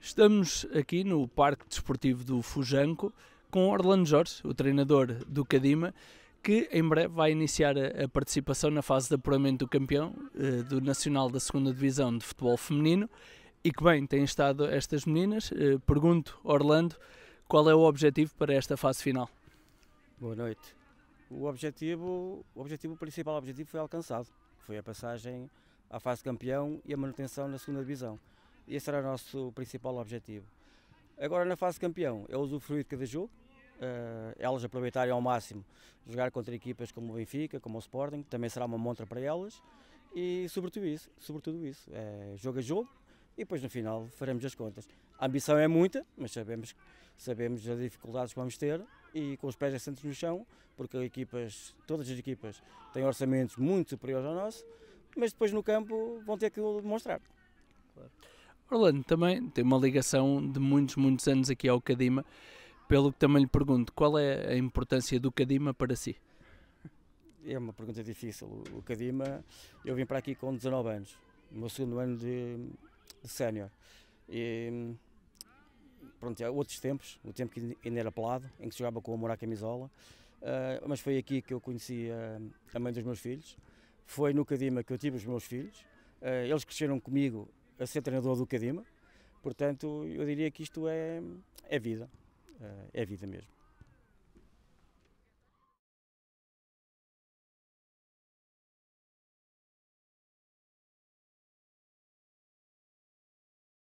Estamos aqui no Parque Desportivo do Fujanco com Orlando Jorge, o treinador do Cadima, que em breve vai iniciar a, participação na fase de apuramento do campeão eh, do Nacional da 2 Divisão de Futebol Feminino e que bem têm estado estas meninas. Eh, pergunto, Orlando, qual é o objetivo para esta fase final? Boa noite. O objetivo, o objetivo principal o objetivo foi alcançado, foi a passagem à fase campeão e a manutenção na segunda divisão. Esse era o nosso principal objetivo. Agora na fase campeão é usufruir de cada jogo, uh, elas aproveitarem ao máximo jogar contra equipas como o Benfica, como o Sporting, também será uma montra para elas e sobretudo isso, sobretudo isso, é jogo a jogo e depois no final faremos as contas. A ambição é muita, mas sabemos, sabemos as dificuldades que vamos ter e com os pés assentos no chão, porque equipas, todas as equipas têm orçamentos muito superiores ao nosso mas depois no campo vão ter que o demonstrar. Orlando também tem uma ligação de muitos, muitos anos aqui ao Cadima, pelo que também lhe pergunto, qual é a importância do Cadima para si? É uma pergunta difícil. O Cadima, eu vim para aqui com 19 anos, no meu segundo ano de, de sénior. E pronto, há outros tempos, o tempo que ainda era pelado, em que jogava com amor à camisola, uh, ah, mas foi aqui que eu conheci a, a mãe dos meus filhos, foi no Cadima que eu tive os meus filhos, eh, eles cresceram comigo a ser treinador do Cadima, portanto eu diria que isto é, é vida, eh, é vida mesmo.